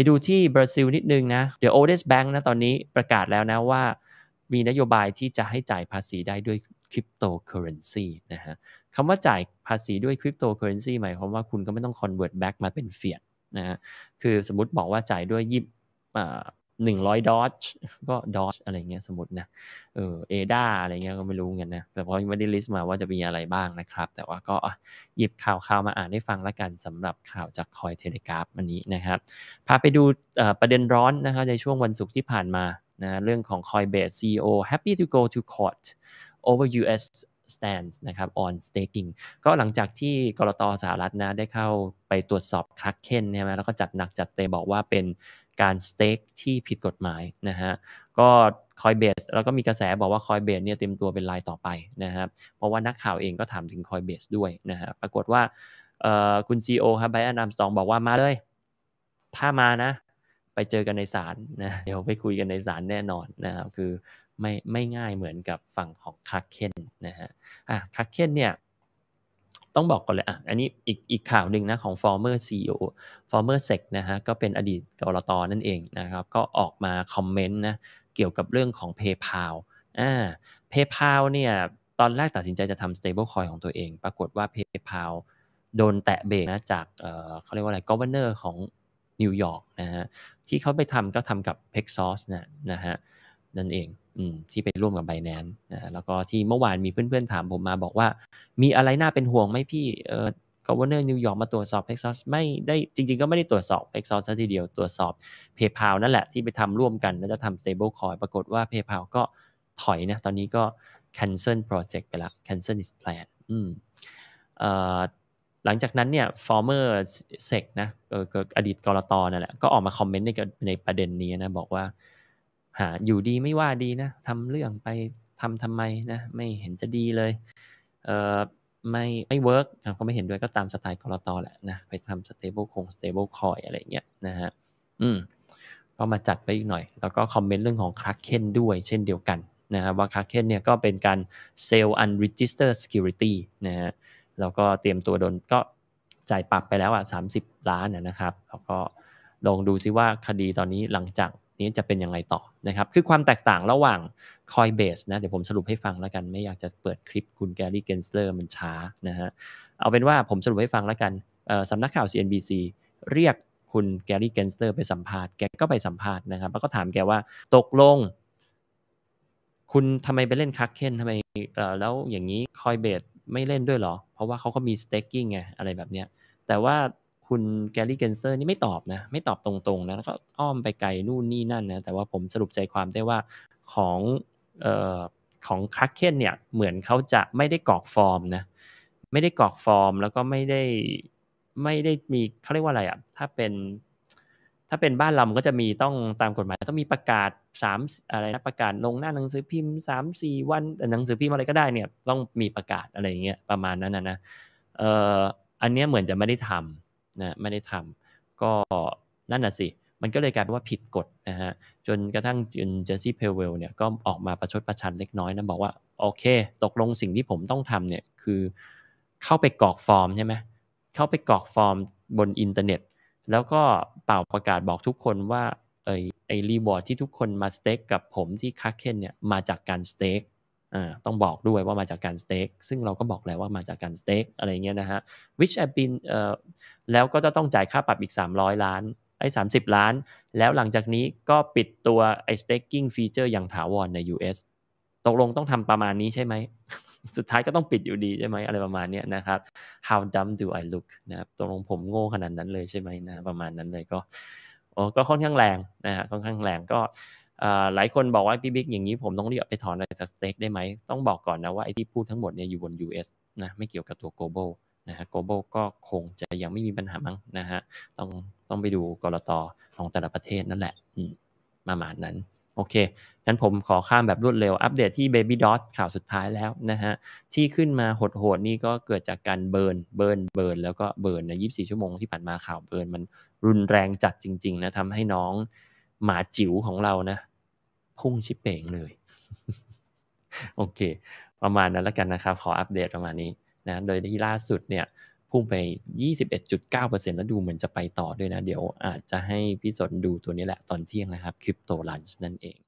ไปดูที่บราซิลนิดนึงนะเดี๋ยวโอเดสแบงค์นะตอนนี้ประกาศแล้วนะว่า มีนโยบายที่จะให้จ่ายภาษีได้ด้วยคริปโตเคอเรนซีนะฮะคำว่าจ่ายภาษีด้วยคริปโตเคอเรนซีหมายความว่าคุณก็ไม่ต้องคอนเวิร์ตแบ็กมาเป็นเฟียดนะฮะคือสมมติบอกว่าจ่ายด้วยยิบหนึ้อยดอจก็ดอจอะไรเงี้ยสมมตินะเออเอดาอะไรเงี้ยก็ไม่รู้กันนะแต่เพราะไม่ได้ลิสต์มาว่าจะมีอะไรบ้างนะครับแต่ว่าก็หยิบข่าวข่าวมาอ่านให้ฟังละกันสำหรับข่าวจากคอยเทเลกราฟวันนี้นะครับพาไปดูประเด็นร้อนนะครับในช่วงวันศุกร์ที่ผ่านมานะเรื่องของคอยเบสซีโอ happy to go to court over US stance นะครับ on staking ก็หลังจากที่กรตสหรัฐนะได้เข้าไปตรวจสอบคลักเคนใช่ไหมแล้วก็จัดหนักจัดเตะบอกว่าเป็นการสเต็กที่ผิดกฎหมายนะฮะ ก็คอยเบสแล้วก็มีกระแสบอกว่าคอยเบสเนี่ยเต็มตัวเป็นลายต่อไปนะครับเพราะว่านักข่าวเองก็ถามถึงคอยเบสด้วยนะฮะ ปรากฏว่าคุณซีโอครับไบอันนามสองบอกว่ามาเลย ถ้ามานะ ไปเจอกันในศาลนะเดี๋ยวไปคุยกันในศาลแน่นอนนะครับคือไม่ไม่ง่ายเหมือนกับฝั่งของคักเคนนะฮะอ่ะคักเคนเนี่ยต้องบอกก่อนเลยอ่ะอันนี้อีกอีกข่าวหนึ่งนะของ former CEO former sec นะฮะ ก็เป็นอดีตกรตอนั่นเองนะครับ ก็ออกมาคอมเมนต์นะเกี่ยวกับเรื่องของ PayPal อ่า PayPal เนี่ยตอนแรกตัดสินใจจะทำ stablecoin ของตัวเอง ปรากฏว่า PayPal โดนแตะเบรกนะจากเเขาเรียกว่าอะไร governor ของนิวยอร์กนะฮะที่เขาไปทำก็ทำกับ p e x a s นะนะฮะนั่นเองอที่ไปร่วมกับไบแนนนะแล้วก็ที่เมื่อวานมีเพื่อนๆถามผมมาบอกว่า มีอะไรน่าเป็นห่วงไหมพี่เออกั v เนอร์นิวยอร์กมาตรวจสอบพ็กซัสไม่ได้จริงๆก็ไม่ได้ตรวจสอบ็กซัสซะทีเดียวตรวจสอบพย์พาวนั่นแหละที่ไปทำร่วมกันแล้วจะทำสเตเบิลคอยปรากฏว่าพย์พาวก็ถอยนะตอนนี้ก็ cancel project ไปละ cancel is plan อืมเอ่อหลังจากนั้นเนี่ย former sec นะอดีตกรตอนั่นแหละก็ออกมาคอมเมนต์ในในประเด็นนี้นะบอกว่าหาอยู่ดีไม่ว่าดีนะทำเรื่องไปทำทำไมนะ ไม่เห็นจะดีเลยเออไม่ไม่เวิร์กเขาไม่เห็นด้วยก็ตามสไตล์กรตอแหละนะไปทำสเตเบิลคงสเตเบิลคอยอะไรเงี้ยนะฮะอืมก็มาจัดไปอีกหน่อย แล้วก็คอมเมนต์เรื่องของคลักเคนด้วยเช่นเดียวกันนะฮะว่าคลักเคนเนี่ยก็เป็นการเซลล์อันรีจิสเตอร์สกิริตี้นะฮะแล้วก็เตรียมตัวโดนก็จ่ายปรับไปแล้วอ่ะสาล้านนะครับ แล้วก็ลองดูซิว่าคดีตอนนี้หลังจากนี้จะเป็นยังไงต่อนะครับคือความแตกต่างระหว่าง Coinbase นะเดี๋ยวผมสรุปให้ฟังแล้วกัน ไม่อยากจะเปิดคลิปคุณแกรี่เกนสเลอร์มันช้านะฮะเอาเป็นว่าผมสรุปให้ฟังแล้วกันสำนักข่าว CNBC เรียกคุณแกรี่เกนสเลอร์ไปสัมภาษณ์แกก็ไปสัมภาษณ์นะครับแล้วก็ถามแกว่าตกลง คุณทำไมไปเล่นคักเคนทำไมแล้วอย่างนี้คอยเบสไม่เล่นด้วยเหรอเพราะว่าเขาก็มีสเต็กกิ้งไงอะไรแบบเนี้ยแต่ว่าคุณแกลลี่เกนเซอร์นี่ไม่ตอบนะ ไม่ตอบตรงๆนะแล้วก็อ้อมไปไกลนู่นนี่นั่นนะ แต่ว่าผมสรุปใจความได้ว่าของเอ่อของครักเคนเนี่ยเหมือนเขาจะไม่ได้กรอกฟอร์มนะ ไม่ได้กรอกฟอร์ม แล้วก็ไม่ได้ไม่ได้มีเขาเรียกว่าอะไรอะ่ะ ถ้าเป็นถ้าเป็นบ้านเราก็จะมีต้องตามกฎหมายต้องมีประกาศสามอะไรนะ ประกาศลงหน้าหนังสือพิมพ์สามสี่วันหนังสือพิมพ์อะไรก็ได้เนี่ย ต้องมีประกาศอะไรอย่างเงี้ยประมาณนั้นนะนะเอ่ออันเนี้ยเหมือนจะไม่ได้ทำนะไม่ได้ทำก็นั่นน่ะสิมันก็เลยกลายเป็นว่าผิดกฎนะฮะจนกระทั่งจนเจอซี่เพลเวลเนี่ยก็ออกมาประชดประชันเล็กน้อยนะบอกว่าโอเค ตกลงสิ่งที่ผมต้องทำเนี่ยคือ เข้าไปกรอกฟอร์มใช่ไหมเข้าไปกรอกฟอร์มบนอินเทอร์เน็ต แล้วก็เป่าประกาศบอกทุกคนว่าไอไอรีวอร์ดที่ทุกคนมาสเต็กกับผมที่คัคเคนเนี่ยมาจากการสเต็กต้องบอกด้วยว่ามาจากการสเต็กซึ่งเราก็บอกแล้วว่ามาจากการสเต็กอะไรเงี้ยนะฮะ which have been แล้วก็จะต้องจ่ายค่าปรับอีก300 ล้านไอ้สาล้าน แล้วหลังจากนี้ก็ปิดตัวไอ้สเต็กกิ้งฟีเจอร์อย่างถาวรใน US ตกลงต้องทำประมาณนี้ใช่ไหมสุดท้ายก็ต้องปิดอยู่ดีใช่ไหมอะไรประมาณนี้นะครับ how dumb do I look นะครับตกลงผมโง่ขนาดนั้นเลยใช่ไหมนะประมาณนั้นเลยก็ก็ค่อนข้างแรงนะฮะค่อนข้างแรงก็หลายคนบอกว่าพี่บิ๊กอย่างนี้ผมต้องเรียกไปถอนอะไรจากสเต็กได้ไหมต้องบอกก่อนนะว่าไอ้ที่พูดทั้งหมดเนี่ยอยู่บน US นะ ไม่เกี่ยวกับตัว global นะฮะ global ก็คงจะยังไม่มีปัญหามั้งนะฮะต้องต้องไปดูกรตอของแต่ละประเทศนั่นแหละมาหมานั้นโอเคงั้นผมขอข้ามแบบรวดเร็วอัปเดตที่ Baby Dot ข่าวสุดท้ายแล้วนะฮะที่ขึ้นมาโหดๆนี่ก็เกิดจากการเบิร์นเบิร์นเบิร์นแล้วก็เบิร์นในยีชั่วโมงที่ผ่านมาข่าวเบิร์นมันรุนแรงจัดจริงๆนะทำให้น้องหมาจิ๋วของเรานะพุ่งชิปเป่งเลยโอเคประมาณนั้นแล้วกันนะครับ ขออัปเดตประมาณนี้นะโดยที่ล่าสุดเนี่ยพุ่งไป 21.9%แล้วดูเหมือนจะไปต่อด้วยนะเดี๋ยวอาจจะให้พี่สนดูตัวนี้แหละตอนเที่ยงนะครับคริปโตลันช์นั่นเอง